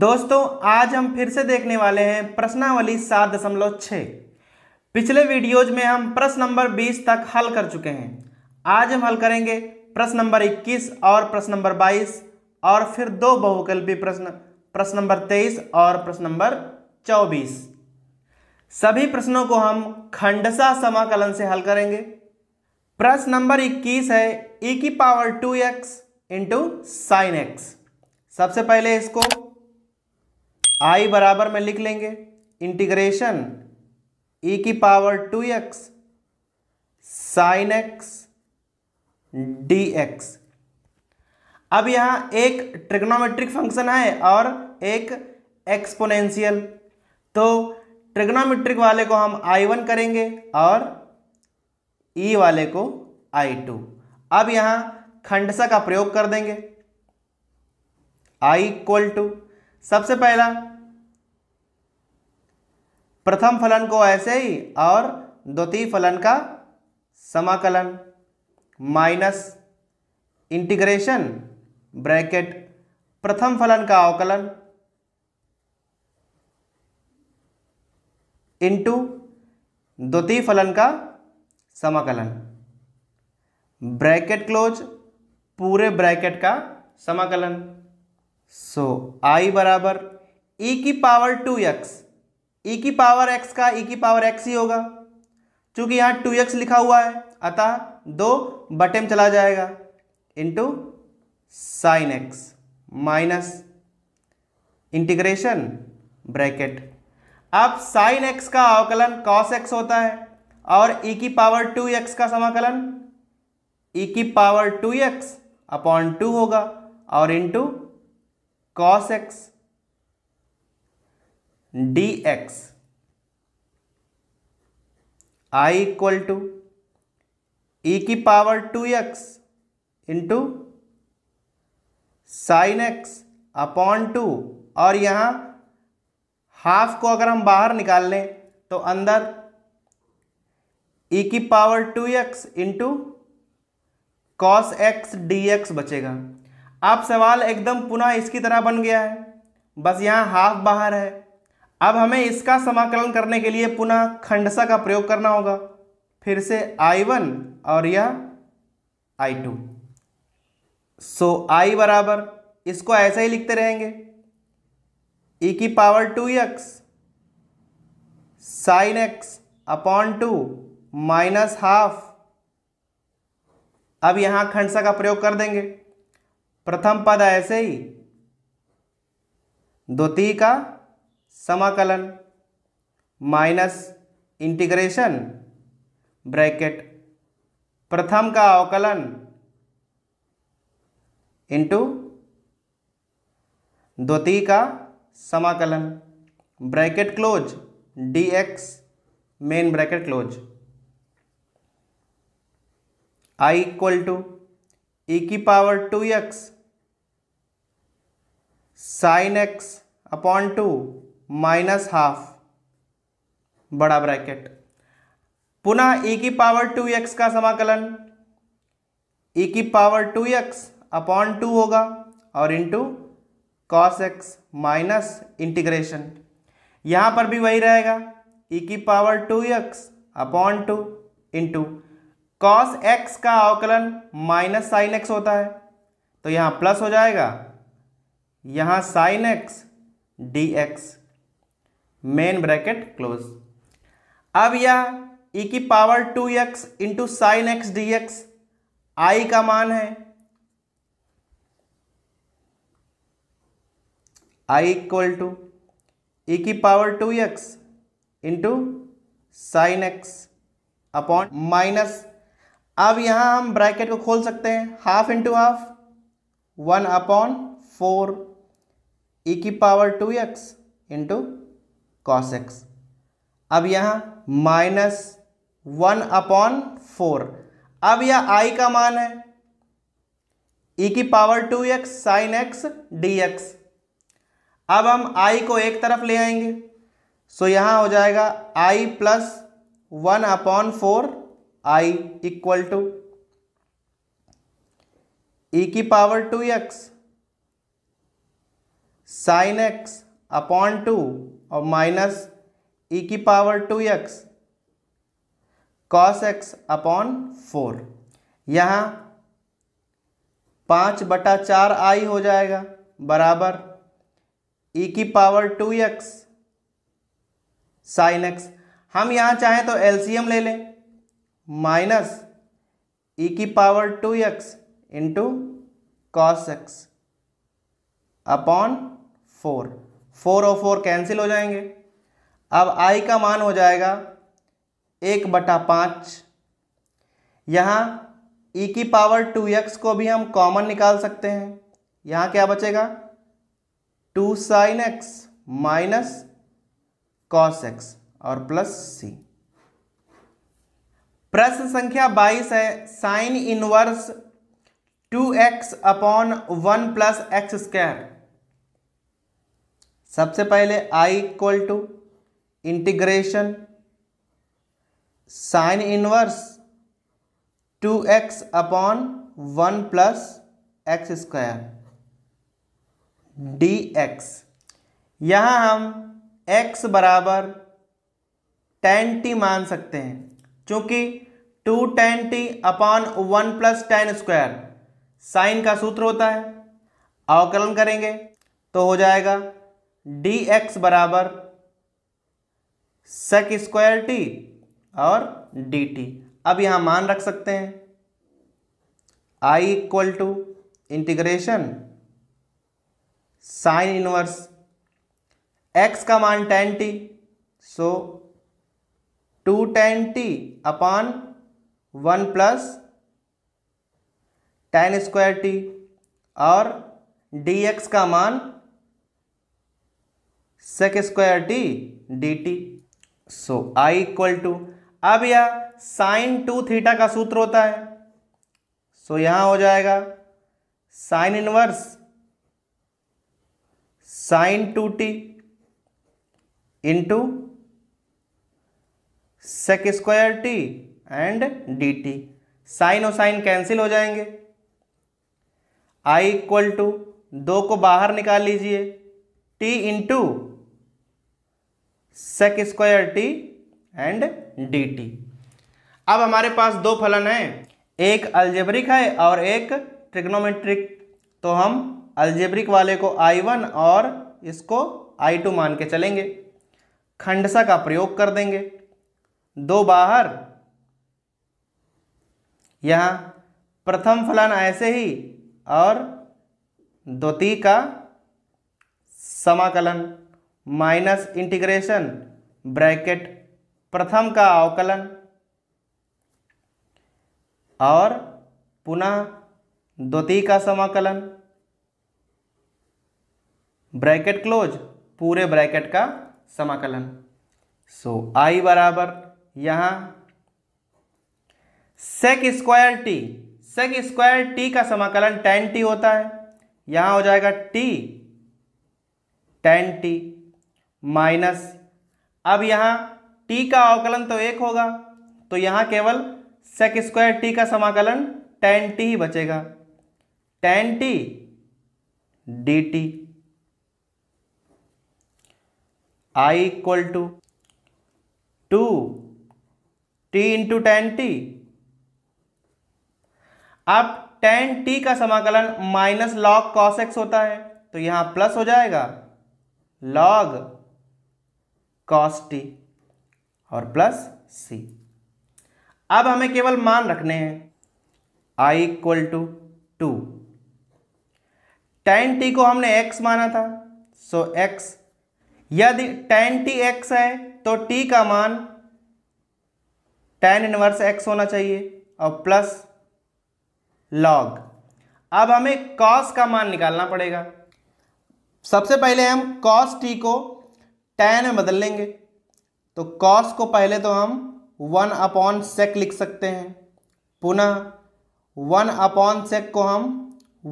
दोस्तों आज हम फिर से देखने वाले हैं प्रश्नावली सात दशमलव छः पिछले वीडियोज में हम प्रश्न नंबर बीस तक हल कर चुके हैं आज हम हल करेंगे प्रश्न नंबर इक्कीस और प्रश्न नंबर बाईस और फिर दो बहुकल्पी प्रश्न प्रश्न नंबर तेईस और प्रश्न नंबर चौबीस सभी प्रश्नों को हम खंडसा समाकलन से हल करेंगे प्रश्न नंबर इक्कीस है ई e की power two x into sine x सबसे पहले इसको आई बराबर में लिख लेंगे इंटीग्रेशन ई e की power two x sine x d x अब यहाँ एक ट्रिग्नोमेट्रिक फंक्शन है और एक एक्सपोनेंशियल तो ट्रिग्नोमेट्रिक वाले को हम आई वन करेंगे और ई e वाले को आई टू अब यहाँ खंडसा का प्रयोग कर देंगे आई इक्वल टू सबसे पहला प्रथम फलन को ऐसे ही और द्वितीय फलन का समाकलन माइनस इंटीग्रेशन ब्रैकेट प्रथम फलन का अवकलन इंटू द्वितीय फलन का समाकलन ब्रैकेट क्लोज पूरे ब्रैकेट का समाकलन सो so, आई बराबर ई e की power two x e e की पावर एक्स का ई e की पावर एक्स ही होगा चूंकि यहाँ टू एक्स लिखा हुआ है अतः दो बटे में चला जाएगा into sine x minus integration bracket अब साइन एक्स का अवकलन कॉस एक्स होता है और ई e की पावर टू एक्स का समाकलन ई की power two x upon two होगा और into cos x d x I equal to e की power two x into sine x upon two और यहाँ हाफ को अगर हम बाहर निकाल लें तो अंदर ई की power two x into cos x d x बचेगा अब सवाल एकदम पुनः इसकी तरह बन गया है बस यहाँ हाफ बाहर है अब हमें इसका समाकलन करने के लिए पुनः खंडसा का प्रयोग करना होगा फिर से आई वन और यह आई टू सो आई बराबर इसको ऐसे ही लिखते रहेंगे ई e की power two x sine x upon two minus half अब यहां खंडसा का प्रयोग कर देंगे प्रथम पद ऐसे ही द्वितीय का समाकलन माइनस इंटीग्रेशन ब्रैकेट प्रथम का अवकलन इंटू द्वितीय का समाकलन bracket close d x main bracket close I equal to e की power two x sine x upon two minus half बड़ा ब्रैकेट पुनः e की पावर टू एक्स का समाकलन e की power two x upon two होगा और into cos x minus integration यहां पर भी वही रहेगा e की power two x upon two into cos x का अवकलन माइनस साइन एक्स होता है तो यहां प्लस हो जाएगा यहां sine x d x main bracket close अब यह e की power two x into sine x d x I का मान है आई इक्वल टू e की power two x into sine x upon minus अब यहां हम ब्रैकेट को खोल सकते हैं half into half one upon four e की power two x into cos x अब यहाँ माइनस वन अपॉन फोर अब यह आई का मान है ई e की power two x sine x d x अब हम आई को एक तरफ ले आएंगे सो यहां हो जाएगा I plus one upon four I equal to e की power two x sine x upon two और माइनस ई e की power two x cos x upon four यहाँ पाँच बटा चार आई हो जाएगा बराबर ई e की power two x sine x हम यहाँ चाहें तो एलसीएम ले लें माइनस ई e की power two x into cos x upon four four और फोर कैंसिल हो जाएंगे अब आई का मान हो जाएगा एक बटा पाँच यहाँ ई e की पावर टू एक्स को भी हम कॉमन निकाल सकते हैं यहाँ क्या बचेगा two sine x minus cos x और प्लस सी प्रश्न संख्या 22 है sine inverse two x upon one plus x square सबसे पहले I equal to integration sine inverse two x upon one plus x square d x यहाँ हम x बराबर ten T मान सकते हैं क्योंकि two tan t upon one plus tan square sine का सूत्र होता है अवकलन करेंगे तो हो जाएगा डी एक्स बराबर सेक स्क्वायर टी और डी टी अब यहां मान रख सकते हैं I equal to integration sine inverse x का मान tan t so two tan t upon one plus tan square t और डी एक्स का मान sec square t dt so i equal to अब यह साइन टू थीटा का सूत्र होता है सो so, यहां हो जाएगा sine inverse sine two t into sec square t and d t sine और साइन कैंसिल हो जाएंगे आई इक्वल टू दो को बाहर निकाल लीजिए t into sec square t and d t अब हमारे पास दो फलन हैं एक अल्जेब्रिक है और एक ट्रिग्नोमेट्रिक तो हम अल्जेब्रिक वाले को आई वन और इसको आई टू मान के चलेंगे खंडसा का प्रयोग कर देंगे दो बाहर यहाँ प्रथम फलन ऐसे ही और द्वितीय का समाकलन माइनस इंटीग्रेशन ब्रैकेट प्रथम का अवकलन और पुनः द्वितीय का समाकलन ब्रैकेट क्लोज पूरे ब्रैकेट का समाकलन सो so, आई बराबर यहां sec square t sec square t का समाकलन टेन टी होता है यहां हो जाएगा टी टेन टी माइनस अब यहाँ टी का अवकलन तो एक होगा तो यहाँ केवल सेक स्क्वायर टी का समाकलन टेन टी ही बचेगा tan t d t I equal to two t into tan t अब टेन टी का समाकलन माइनस लॉग कॉस एक्स होता है तो यहां प्लस हो जाएगा लॉग कॉस टी और प्लस सी अब हमें केवल मान रखने हैं I equal to two tan t को हमने एक्स माना था सो एक्स यदि टेन टी एक्स है तो टी का मान टेन इनवर्स एक्स होना चाहिए और प्लस लॉग अब हमें कॉस का मान निकालना पड़ेगा सबसे पहले हम कॉस टी को टेन में बदल लेंगे तो कॉस को पहले तो हम वन अपॉन सेक लिख सकते हैं पुनः वन अपॉन सेक को हम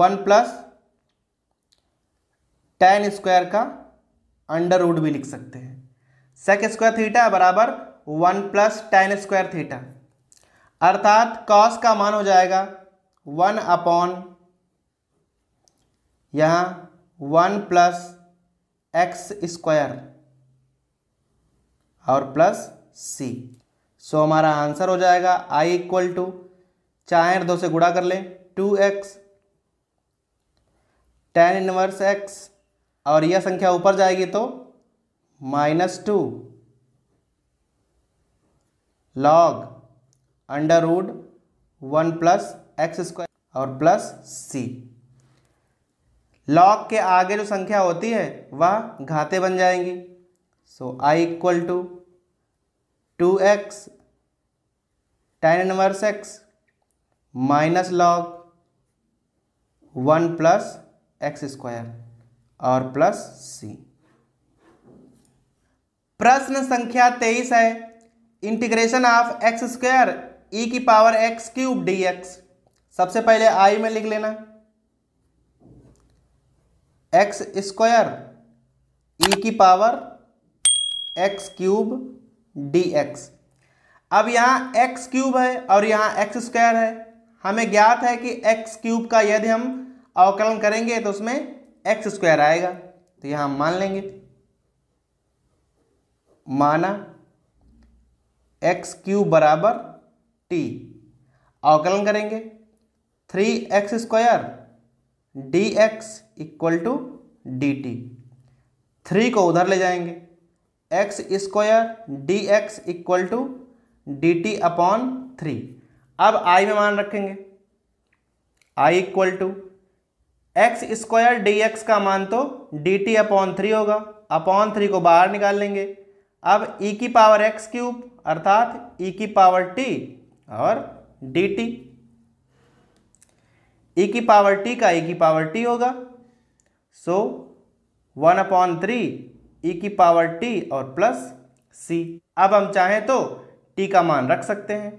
वन प्लस टेन स्क्वायर का अंडर रूट भी लिख सकते हैं सेक स्क्वायर थीटा बराबर one plus tan square theta अर्थात कॉस का मान हो जाएगा वन अपॉन यहाँ वन प्लस एक्स स्क्वायर और प्लस सी सो हमारा आंसर हो जाएगा आई इक्वल टू चाहे दो से गुड़ा कर लें two x tan inverse x और यह संख्या ऊपर जाएगी तो minus two log under root one plus x square और प्लस सी लॉग के आगे जो संख्या होती है वह घाते बन जाएंगी so I equal to two x tan inverse x minus log one plus x square और प्लस सी प्रश्न संख्या तेईस है integration of x square e की power x cube d x सबसे पहले आई में लिख लेना एक्स स्क्वायर ई की power x cube d x अब यहाँ एक्स क्यूब है और यहाँ एक्स स्क्वायर है हमें ज्ञात है कि एक्स क्यूब का यदि हम अवकलन करेंगे तो उसमें एक्स स्क्वायर आएगा तो यहाँ हम मान लेंगे माना एक्स क्यूब बराबर टी अवकलन करेंगे three x square d x equal to d t three को उधर ले जाएंगे x square d x equal to d t upon three अब आई में मान रखेंगे I equal to x square d x का मान तो डी टी अपॉन थ्री होगा अपॉन थ्री को बाहर निकाल लेंगे अब ई e की पावर एक्स क्यूब अर्थात e की पावर टी और डी टी ई की पावर टी का e की पावर टी होगा so one upon three e की पावर t और प्लस c अब हम चाहें तो t का मान रख सकते हैं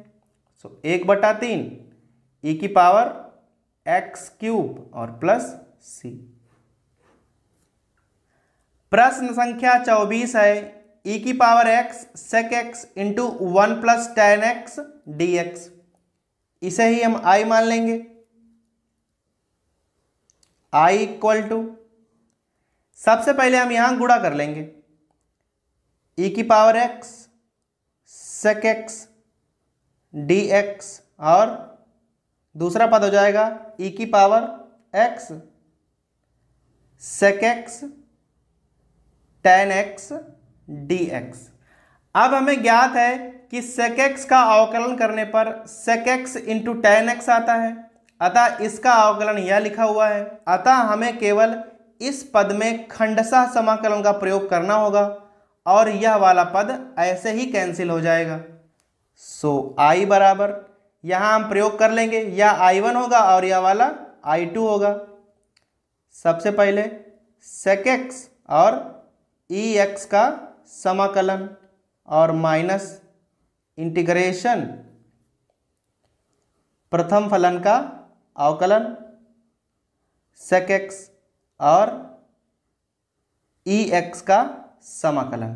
सो एक बटा तीन ई e की पावर एक्स क्यूब और प्लस c प्रश्न संख्या चौबीस है e की पावर x sec x into one plus tan x d x इसे ही हम i मान लेंगे i इक्वल टू सबसे पहले हम यहां गुड़ा कर लेंगे e की power x sec x d x और दूसरा पद हो जाएगा e की power x sec x tan x d x अब हमें ज्ञात है कि सेक एक्स का अवकलन करने पर sec x into tan x आता है अतः इसका अवकलन यह लिखा हुआ है अतः हमें केवल इस पद में खंडसा समाकलन का प्रयोग करना होगा और यह वाला पद ऐसे ही कैंसिल हो जाएगा सो so, आई बराबर यहाँ हम प्रयोग कर लेंगे यह आई वन होगा और यह वाला आई टू होगा सबसे पहले सेक एक्स और ई e एक्स का समाकलन और माइनस इंटीग्रेशन प्रथम फलन का अवकलन सेक एक्स और ई e एक्स का समाकलन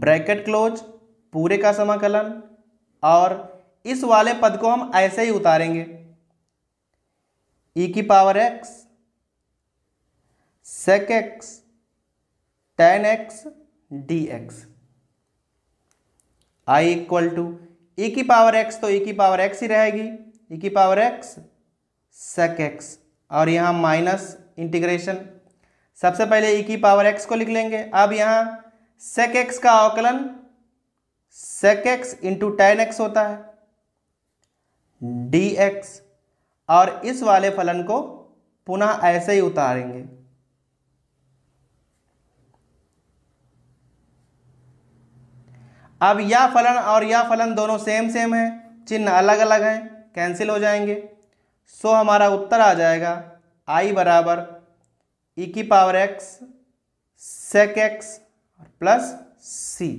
ब्रैकेट क्लोज पूरे का समाकलन और इस वाले पद को हम ऐसे ही उतारेंगे ई e की power x sec x tan x d x I equal to e की पावर एक्स तो ई e की पावर एक्स ही रहेगी ई की पावर एक्स सेक एक्स और यहाँ माइनस इंटीग्रेशन सबसे पहले e की पावर एक्स को लिख लेंगे अब यहाँ सेक एक्स का अवकलन sec x into tan x होता है डी एक्स और इस वाले फलन को पुनः ऐसे ही उतारेंगे अब यह फलन और यह फलन दोनों सेम सेम है चिन्ह अलग अलग हैं कैंसिल हो जाएंगे सो हमारा उत्तर आ जाएगा आई बराबर ई e की power x sec x plus सी